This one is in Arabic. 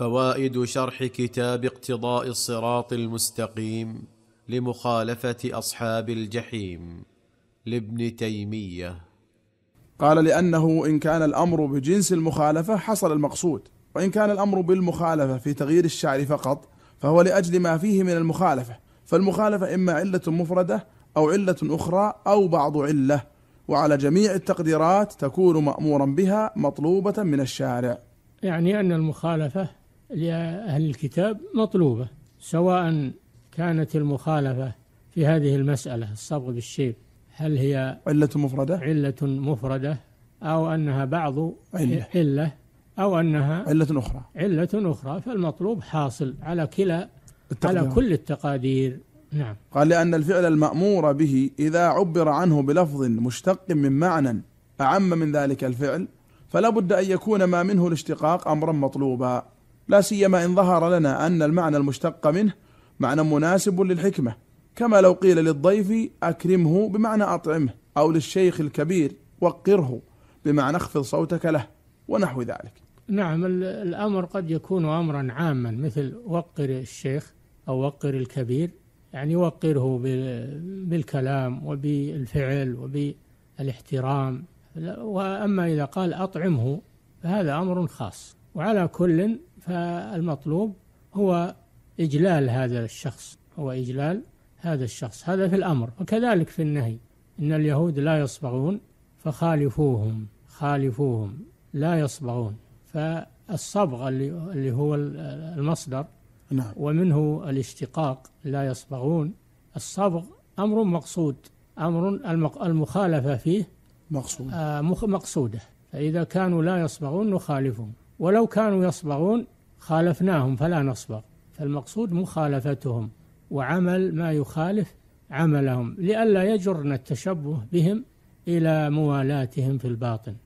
فوائد شرح كتاب اقتضاء الصراط المستقيم لمخالفه اصحاب الجحيم لابن تيميه قال لانه ان كان الامر بجنس المخالفه حصل المقصود وان كان الامر بالمخالفه في تغيير الشعر فقط فهو لاجل ما فيه من المخالفه فالمخالفه اما عله مفرده او عله اخرى او بعض عله وعلى جميع التقديرات تكون مامورا بها مطلوبه من الشارع يعني ان المخالفه لأهل الكتاب مطلوبة سواء كانت المخالفة في هذه المسألة الصبغ بالشيب هل هي علة مفردة؟ علة مفردة أو أنها بعض علة, علة أو أنها علة أخرى علة أخرى فالمطلوب حاصل على كلا التقدير. على كل التقادير نعم قال لأن الفعل المأمور به إذا عبر عنه بلفظ مشتق من معنى أعم من ذلك الفعل فلا بد أن يكون ما منه الاشتقاق أمرا مطلوبا لا سيما إن ظهر لنا أن المعنى المشتق منه معنى مناسب للحكمة كما لو قيل للضيف أكرمه بمعنى أطعمه أو للشيخ الكبير وقره بمعنى اخفض صوتك له ونحو ذلك نعم الأمر قد يكون أمرا عاما مثل وقر الشيخ أو وقر الكبير يعني وقره بالكلام وبالفعل وبالاحترام وأما إذا قال أطعمه فهذا أمر خاص وعلى كل فالمطلوب هو إجلال هذا الشخص هو إجلال هذا الشخص هذا في الأمر وكذلك في النهي إن اليهود لا يصبغون فخالفوهم خالفوهم لا يصبغون فالصبغ اللي هو المصدر نعم. ومنه الاشتقاق لا يصبغون الصبغ أمر مقصود أمر المخالفة فيه مقصود آه، مقصودة فإذا كانوا لا يصبغون نخالفهم ولو كانوا يصبغون خالفناهم فلا نصبغ فالمقصود مخالفتهم وعمل ما يخالف عملهم لئلا يجرنا التشبه بهم إلى موالاتهم في الباطن